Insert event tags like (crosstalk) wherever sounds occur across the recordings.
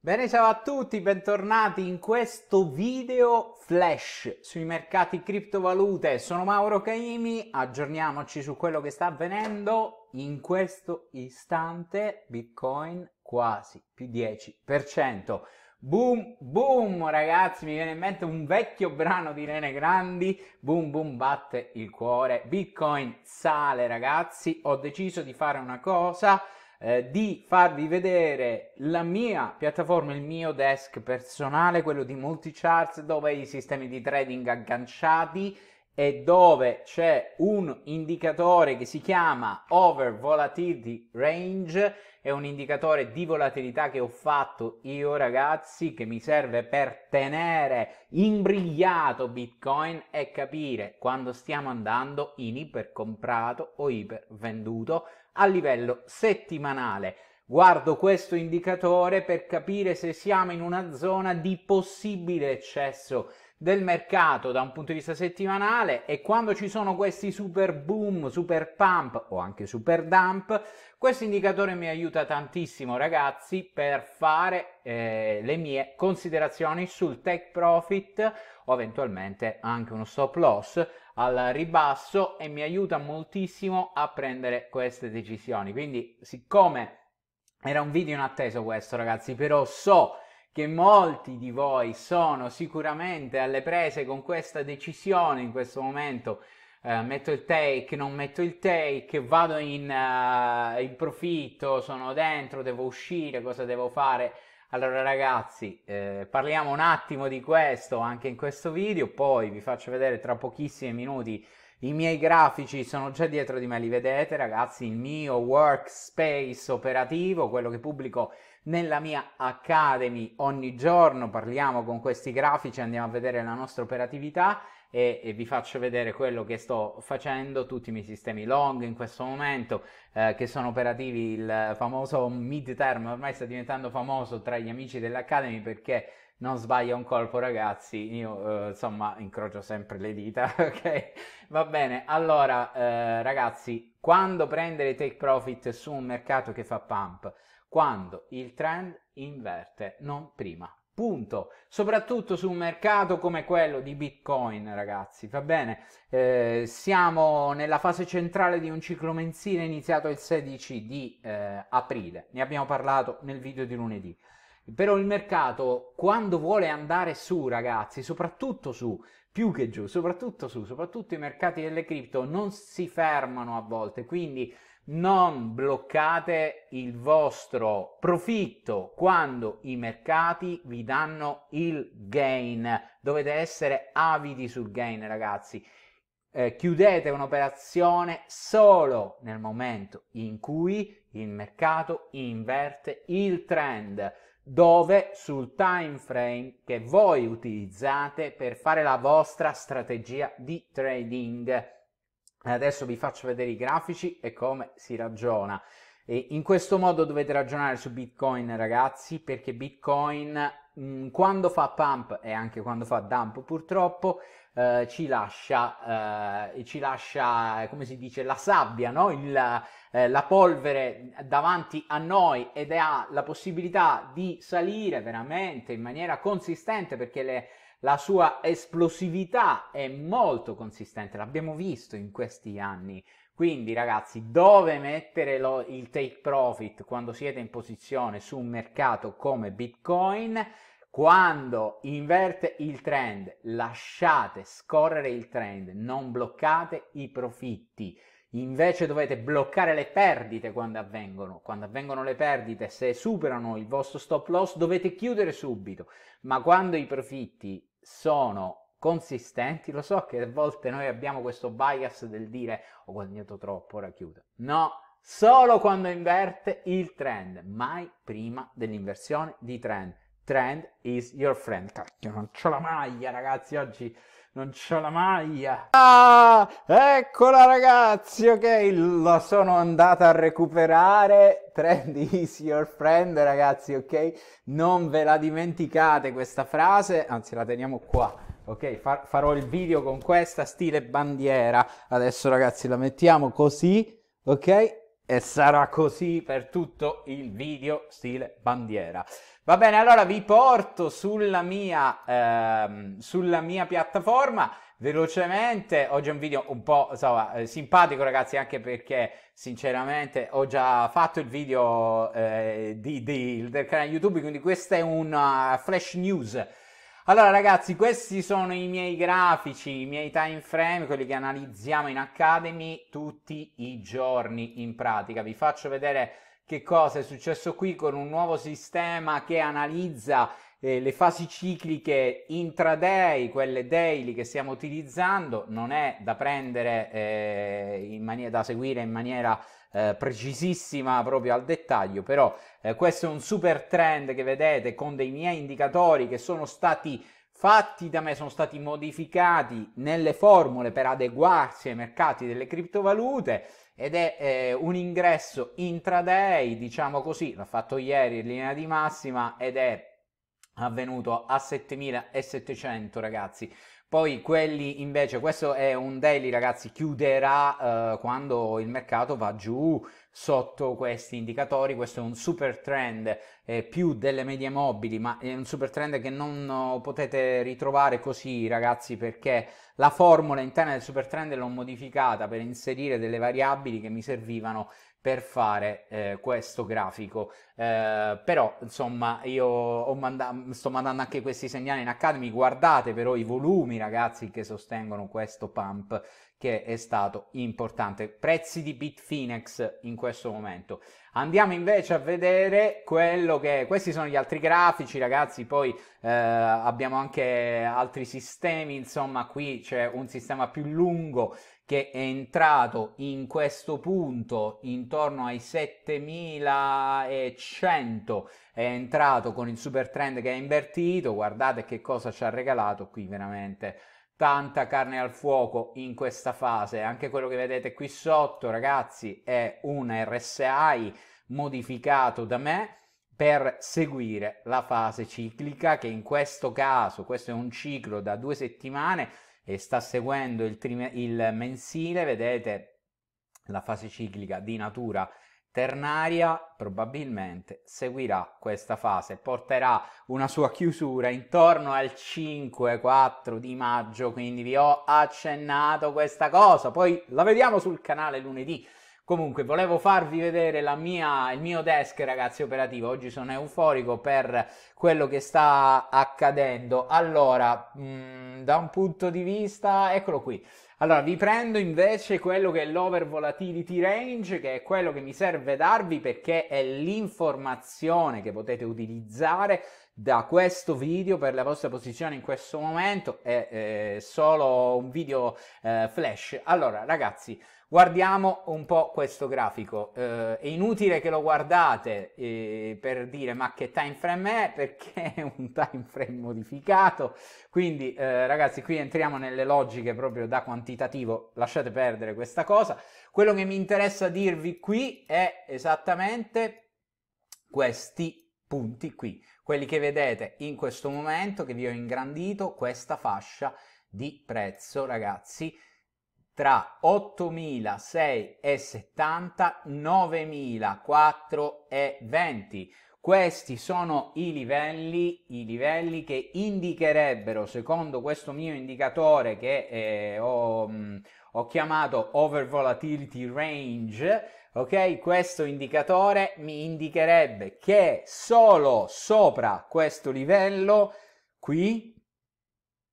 Bene, ciao a tutti, bentornati in questo video flash sui mercati criptovalute. Sono Mauro Caimi, aggiorniamoci su quello che sta avvenendo in questo istante. Bitcoin quasi più 10%. Boom, boom, ragazzi, mi viene in mente un vecchio brano di Rene Grandi. Boom, boom, batte il cuore. Bitcoin sale, ragazzi. Ho deciso di fare una cosa eh, di farvi vedere la mia piattaforma, il mio desk personale, quello di Multicharts, dove i sistemi di trading agganciati e dove c'è un indicatore che si chiama Over Volatility Range, è un indicatore di volatilità che ho fatto io ragazzi, che mi serve per tenere imbrigliato Bitcoin e capire quando stiamo andando in ipercomprato o ipervenduto a livello settimanale. Guardo questo indicatore per capire se siamo in una zona di possibile eccesso del mercato da un punto di vista settimanale e quando ci sono questi super boom, super pump o anche super dump, questo indicatore mi aiuta tantissimo ragazzi per fare eh, le mie considerazioni sul take profit o eventualmente anche uno stop loss al ribasso e mi aiuta moltissimo a prendere queste decisioni. Quindi, siccome era un video inatteso questo, ragazzi, però so che molti di voi sono sicuramente alle prese con questa decisione in questo momento. Eh, metto il take, non metto il take, vado in, uh, in profitto, sono dentro, devo uscire, cosa devo fare? Allora ragazzi, eh, parliamo un attimo di questo anche in questo video, poi vi faccio vedere tra pochissimi minuti i miei grafici sono già dietro di me, li vedete ragazzi, il mio workspace operativo, quello che pubblico nella mia Academy ogni giorno, parliamo con questi grafici, andiamo a vedere la nostra operatività e, e, vi faccio vedere quello che sto facendo, tutti i miei sistemi long in questo momento eh, che sono operativi, il famoso mid term ormai sta diventando famoso tra gli amici dell'Academy perché non sbaglia un colpo ragazzi, io eh, insomma incrocio sempre le dita, (laughs) ok? Va bene, allora eh, ragazzi, quando prendere take profit su un mercato che fa pump? Quando il trend inverte, non prima. Punto. Soprattutto su un mercato come quello di Bitcoin, ragazzi, va bene? Eh, siamo nella fase centrale di un ciclo mensile iniziato il 16 di eh, aprile. Ne abbiamo parlato nel video di lunedì. Però il mercato, quando vuole andare su, ragazzi, soprattutto su, più che giù, soprattutto su, soprattutto i mercati delle cripto non si fermano a volte, quindi non bloccate il vostro profitto quando i mercati vi danno il gain. Dovete essere avidi sul gain, ragazzi. Eh, chiudete un'operazione solo nel momento in cui il mercato inverte il trend, dove sul time frame che voi utilizzate per fare la vostra strategia di trading Adesso vi faccio vedere i grafici e come si ragiona. E in questo modo dovete ragionare su Bitcoin, ragazzi, perché Bitcoin mh, mm, quando fa pump e anche quando fa dump, purtroppo, eh, ci, lascia, eh, ci lascia, come si dice, la sabbia, no? Il, eh, la polvere davanti a noi ed ha la possibilità di salire veramente in maniera consistente perché le la sua esplosività è molto consistente, l'abbiamo visto in questi anni. Quindi ragazzi, dove mettere lo, il take profit quando siete in posizione su un mercato come Bitcoin? Quando inverte il trend, lasciate scorrere il trend, non bloccate i profitti. Invece dovete bloccare le perdite quando avvengono. Quando avvengono le perdite, se superano il vostro stop loss, dovete chiudere subito. Ma quando i profitti sono consistenti. Lo so che a volte noi abbiamo questo bias del dire ho guadagnato troppo, ora chiudo. No, solo quando inverte il trend, mai prima dell'inversione di trend. Trend is your friend. Cacchio, non c'ho la maglia, ragazzi, oggi non c'ho la maglia. Ah, eccola ragazzi, ok, la sono andata a recuperare. Trend is your friend, ragazzi, ok? Non ve la dimenticate questa frase, anzi la teniamo qua. Ok, far, farò il video con questa stile bandiera. Adesso ragazzi la mettiamo così, ok? E sarà così per tutto il video stile bandiera. Va bene, allora vi porto sulla mia, ehm, sulla mia piattaforma velocemente. Oggi è un video un po' insomma, eh, simpatico, ragazzi, anche perché sinceramente ho già fatto il video eh, di, di, del canale YouTube, quindi questa è una flash news allora ragazzi, questi sono i miei grafici, i miei time frame, quelli che analizziamo in Academy tutti i giorni in pratica. Vi faccio vedere che cosa è successo qui con un nuovo sistema che analizza eh, le fasi cicliche intraday, quelle daily che stiamo utilizzando, non è da prendere eh, in maniera da seguire in maniera eh, precisissima proprio al dettaglio, però eh, questo è un super trend che vedete con dei miei indicatori che sono stati fatti da me, sono stati modificati nelle formule per adeguarsi ai mercati delle criptovalute ed è eh, un ingresso intraday, diciamo così, l'ha fatto ieri in linea di massima ed è avvenuto a 7700 ragazzi poi quelli invece questo è un daily ragazzi chiuderà eh, quando il mercato va giù sotto questi indicatori. Questo è un super trend eh, più delle medie mobili, ma è un super trend che non eh, potete ritrovare così, ragazzi, perché la formula interna del super trend l'ho modificata per inserire delle variabili che mi servivano per fare eh, questo grafico eh, però insomma io manda- sto mandando anche questi segnali in academy guardate però i volumi ragazzi che sostengono questo pump che è stato importante. Prezzi di Bitfinex in questo momento. Andiamo invece a vedere quello che... Questi sono gli altri grafici, ragazzi, poi eh, abbiamo anche altri sistemi, insomma, qui c'è un sistema più lungo che è entrato in questo punto intorno ai 7100, è entrato con il super trend che è invertito, guardate che cosa ci ha regalato qui veramente tanta carne al fuoco in questa fase. Anche quello che vedete qui sotto, ragazzi, è un RSI modificato da me per seguire la fase ciclica che in questo caso, questo è un ciclo da due settimane e sta seguendo il, il mensile, vedete la fase ciclica di natura ternaria probabilmente seguirà questa fase, porterà una sua chiusura intorno al 5-4 di maggio, quindi vi ho accennato questa cosa, poi la vediamo sul canale lunedì. Comunque, volevo farvi vedere mia, il mio desk, ragazzi, operativo. Oggi sono euforico per quello che sta accadendo. Allora, mh, mm, da un punto di vista, eccolo qui. Allora, vi prendo invece quello che è l'over volatility range, che è quello che mi serve darvi perché è l'informazione che potete utilizzare da questo video per la vostra posizione in questo momento. È, è eh, solo un video eh, flash. Allora, ragazzi. Guardiamo un po' questo grafico, eh, è inutile che lo guardate eh, per dire ma che time frame è perché (laughs) è un time frame modificato, quindi eh, ragazzi qui entriamo nelle logiche proprio da quantitativo, lasciate perdere questa cosa, quello che mi interessa dirvi qui è esattamente questi punti qui, quelli che vedete in questo momento che vi ho ingrandito, questa fascia di prezzo ragazzi tra 8.6 e 70, 9.4 e 20%. Questi sono i livelli, i livelli che indicherebbero, secondo questo mio indicatore che eh, ho, mh, mm, ho chiamato Over Volatility Range, ok? Questo indicatore mi indicherebbe che solo sopra questo livello qui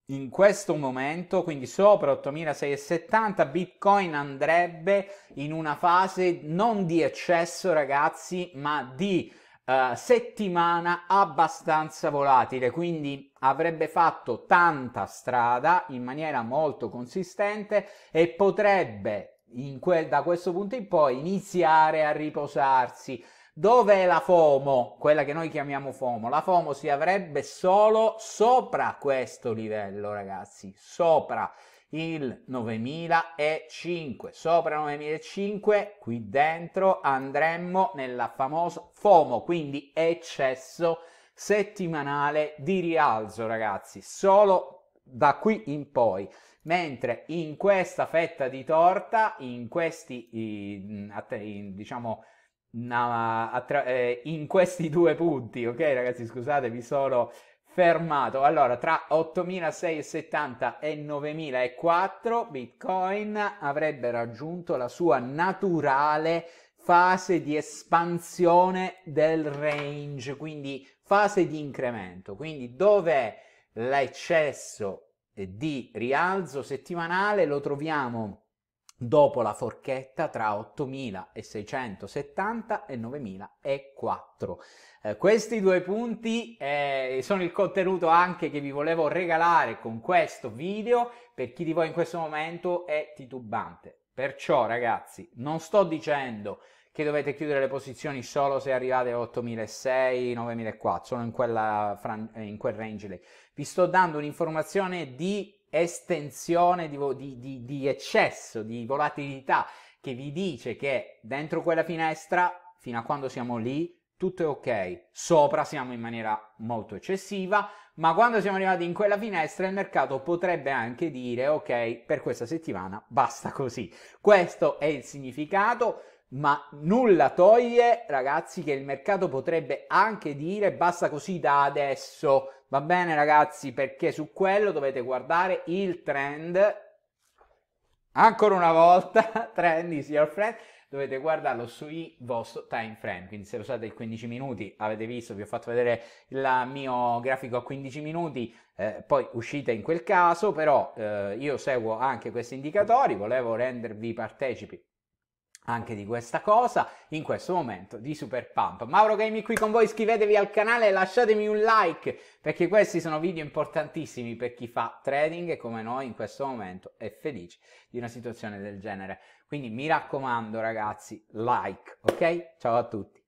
in questo momento, quindi sopra 8670, Bitcoin andrebbe in una fase non di eccesso, ragazzi, ma di eh, settimana abbastanza volatile, quindi avrebbe fatto tanta strada in maniera molto consistente e potrebbe que- da questo punto in poi iniziare a riposarsi Dov'è la FOMO? Quella che noi chiamiamo FOMO. La FOMO si avrebbe solo sopra questo livello, ragazzi, sopra il 9005. Sopra 9005, qui dentro andremmo nella famosa FOMO, quindi eccesso settimanale di rialzo, ragazzi, solo da qui in poi. Mentre in questa fetta di torta, in questi, in, diciamo, No, attra- eh, in questi due punti, ok ragazzi, scusate, mi sono fermato. Allora, tra 8.670 e 9.004 Bitcoin avrebbe raggiunto la sua naturale fase di espansione del range, quindi fase di incremento. Quindi dove l'eccesso di rialzo settimanale lo troviamo dopo la forchetta tra 8670 e 9004. Eh, questi due punti eh, sono il contenuto anche che vi volevo regalare con questo video per chi di voi in questo momento è titubante. Perciò ragazzi, non sto dicendo che dovete chiudere le posizioni solo se arrivate a 8600, 9004, sono in, quella, in quel range lì. Vi sto dando un'informazione di estensione di, di, di, di eccesso, di volatilità, che vi dice che dentro quella finestra, fino a quando siamo lì, tutto è ok. Sopra siamo in maniera molto eccessiva, ma quando siamo arrivati in quella finestra il mercato potrebbe anche dire ok, per questa settimana basta così. Questo è il significato ma nulla toglie, ragazzi, che il mercato potrebbe anche dire basta così da adesso. Va bene, ragazzi, perché su quello dovete guardare il trend. Ancora una volta, (laughs) trend is your friend. Dovete guardarlo sui vostro time frame. Quindi, se usate i 15 minuti, avete visto, vi ho fatto vedere il mio grafico a 15 minuti. Eh, poi uscite in quel caso, però eh, io seguo anche questi indicatori. Volevo rendervi partecipi anche di questa cosa in questo momento di Super Pump. Mauro Gaming qui con voi, iscrivetevi al canale, e lasciatemi un like perché questi sono video importantissimi per chi fa trading e come noi in questo momento è felice di una situazione del genere. Quindi mi raccomando ragazzi, like, ok? Ciao a tutti.